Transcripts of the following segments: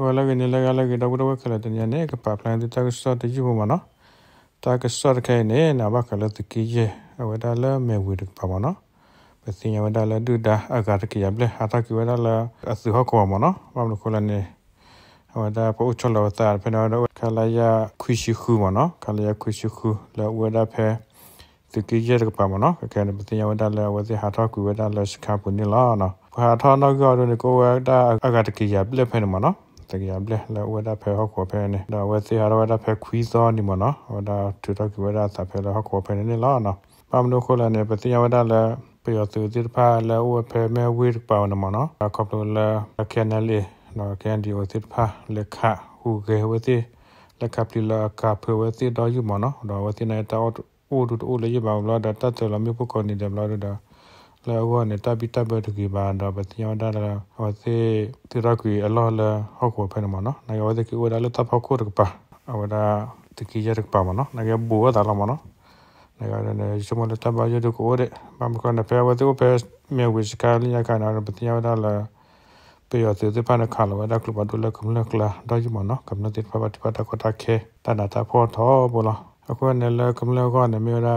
ဝလာကနေလာကလာကဒေါကတော့ခလတညာနဲ့ကပပလန်တက်ကစောတကြီးပုံမနော်တက်ကစောခဲနဲ့နာဘခလတကြီးရဲ့အဝဒါလာမေဝိဒပါမနော်ပစင်ယဝဒါလာဒူဒါအဂါတကရဘလဟာတာကဝဒါလာအစဟကောမနော်မမလခလနဲ့အဝဒါပို့ချလောတာဖနော်ခလာယခွရှိခုမနော်ခလာယခွရှိခုလာဝဒါဖဲတကြီးရဲ့ကပါမနော်ခဲနဲ့ပစင်ယဝဒါလာဝစီဟာတာကဝဒါလာစခပုန်လာနော်ဟာတာနောက်ကတော့ကိုဝဒါအဂါတကရဘလဖဲနော်တကယ်ဘလက်လာဝဒဖဲဟောကောဖဲနေဒါဝစီဟာဝဒဖဲခွီးစောနေမနော်ဝဒတူတော့ကဝဒသဖဲလာဟောကောဖဲနေလာနော်ပမ်နိုခိုလာနေပတိယဝဒလာပျော်သူဒီဖာလာဝဖဲမဲဝီပေါနမနော်ဒါကောပလိုလာခဲနလီနော်ကန်ဒီဝဒီဖာလေခါဟူဂေဝတိလက်ကပလီလာကပဝတိတော့ယူမနော်ဒါဝတိနေတာအိုဒူအိုလေရပါဘလာဒါတတ်တယ်လာမျိုးကိုနေတယ်ဘလာဒါလောဝနတပိတဘတုကိဘာတော့ပတိယောဒါလာဟောစေတိရကွေအလောလဟောက်ကိုဖဲနမနော်နဂဝဒကိဝဒါလတဖောက်ကိုရကပါအဝဒါတကိရကပါမနော်နဂဘူဝဒါလာမနော်နဂရနေစမလတဘရဒကိုရမမကနဖဲဝတုဖဲမြေဝစကလညကနာပတိယောဒါလာပေရသေးတဲ့ပနခါလဝဒကလဘဒုလကမလကလာဒါယမနော်ကမနတိဖဘတိပတကတခေတနာတာဖောထောဘောလာအခုနယ်လကမလကောနမေရာ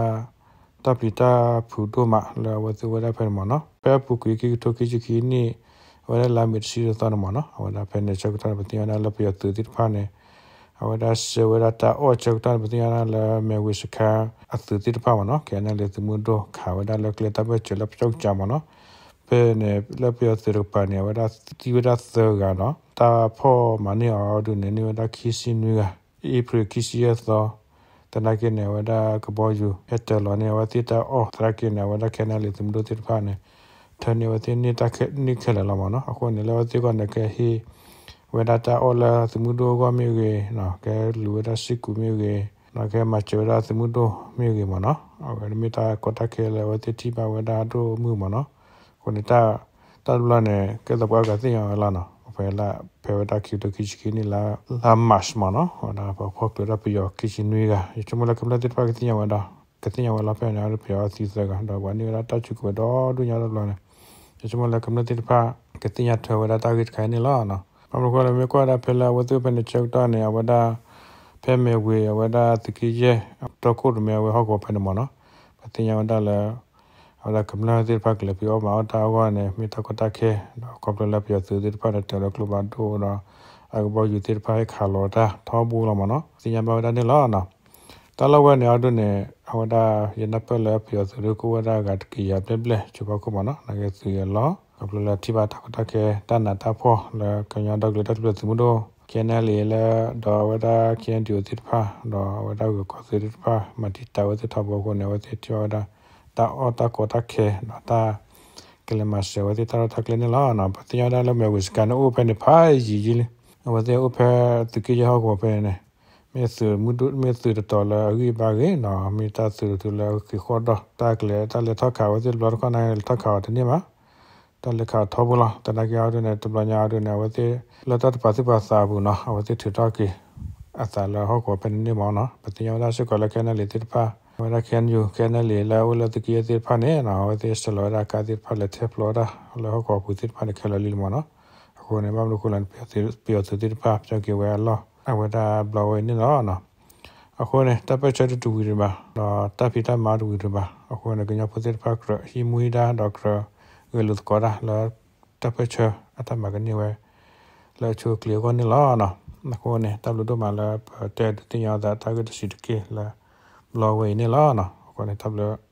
တပ်ပလီတာဖူတိုမလာဝသဝဒဖဲမနော်ဖဲပူကီကီတိုကီချီကီနီဝဒလာမီစီရသနမနော်ဝဒဖဲနေချက်တာပတိယနာလပယတူတိဖာနေဝဒစဝဒတာအောချက်တာပတိယနာလမေဝိစခာအတူတိဖာမနော်ကဲနလေသမှုတော့ခါဝဒလကလေတပ်ချလပချောက်ချမနော်ဖဲနေလပယတူရပနေဝဒတိဝဒသောကနော်တာဖောမနီအောဒုနေနေဝဒခီစီနွေကဧပြီခီစီရသောတနကိနေဝဒကဘောယူအတလောနေဝတိတာအောသရကိနေဝဒခဲနလေသမဒတိဖာနေထနေဝတိနေတာခဲနိခဲလာမနော်အခုနေလဝတိကနေခဲဟီဝဒတာအောလာသမဒကမြေကေနော်ကဲလူဝဒစိကူမြေကေနော်ကဲမချေဝဒသမဒမြေကေမနော်အခုမိတာကတခဲလဝတိတိပါဝဒတို့မှုမနော်ခုနေတာတလူလာနေကဲတပွားကသိရလာနော် vela peveda ki to ki chini la la mash ma no ona pa ko pe ra pyo ki chini ga ichu mula kamla dit pa ki nya wa da ka ti nya wa la pe na ru pyo si sa ga da wa ni ra ta chu ko do du nya lo ne ichu mula kamla dit pa ka ti nya tho wa da ta ki khai ni la no pa mula ko la me ko da pe la wa tu pe ni chok ta ne wa da pe me we wa da ti ki je to ko me we ho ko pe ni mo no pa ti nya wa da la ala kamla dir pak le pio ma ta wa ne mi ta ko ta ke no ko pla la pio su dir pa ne te lo klu ba do no a go ba yu dir pa e kha lo ta tho bu lo ma no si nya ba da ne lo na ta lo wa ne a do ne a wa da ye na pa la pio su ru ko wa da ga ki ya ple ple chu ba ko ma no na ge su ye lo ko pla la ti ba ta ko ta ke ta na ta pho la ka nya da le ta ple su mu do ကျန်လေလာဒေါ်ဝဒကျန်တူသစ်ဖာဒေါ်ဝဒကိုကိုသစ်ဖာမတိတဝသထဘောကိုနဝသချောဒါ ta ota kota ke na ta kele ma se wa ti ta ta kle ne la na pa ti ya da le me wis kan o pe ne pa yi yi le wa te o pe tu ki ya ko pe ne me su mu du me su de to la ri ba ge na mi ta su tu la ki kho da ta kle ta le ta ka wa ti lo ko na ta ka wa ti ne ma တလခထဘလာတနကရဒနဲ့တပညာရဒနဲ့ဝတိလတတပစိပါစာဘူးနော်ဝတိထထကေအသလဟောကောပနေမောနော်ပတိယောဒါရှိကလကနလေတပ Ora kan ju kan le la ola te kia te pane na o te stalo ra ka te pale te flora ola ho ko putir pane kala lil mona ko ne mam ko lan pe te pe te te pa cha ke wa la a wa da bla wa ni na na အခုနဲ့တပ်ပတ်ချက်တူဝီရပါတော့တပ်ဖီတာမာတူဝီရပါအခုနဲ့ကညပုစစ်ဖက်ခရဟီမူဒါဒေါက်ခရဂလုတ်ကောရာလာတပ်ပတ်ချက်အတမကနေဝဲလာချိုကလီကောနေလာနော်အခုနဲ့တပ်လို့တော့မလာတဲ့တင်ရတာ target စီတကေလာ lo we nên la na ko ne tab le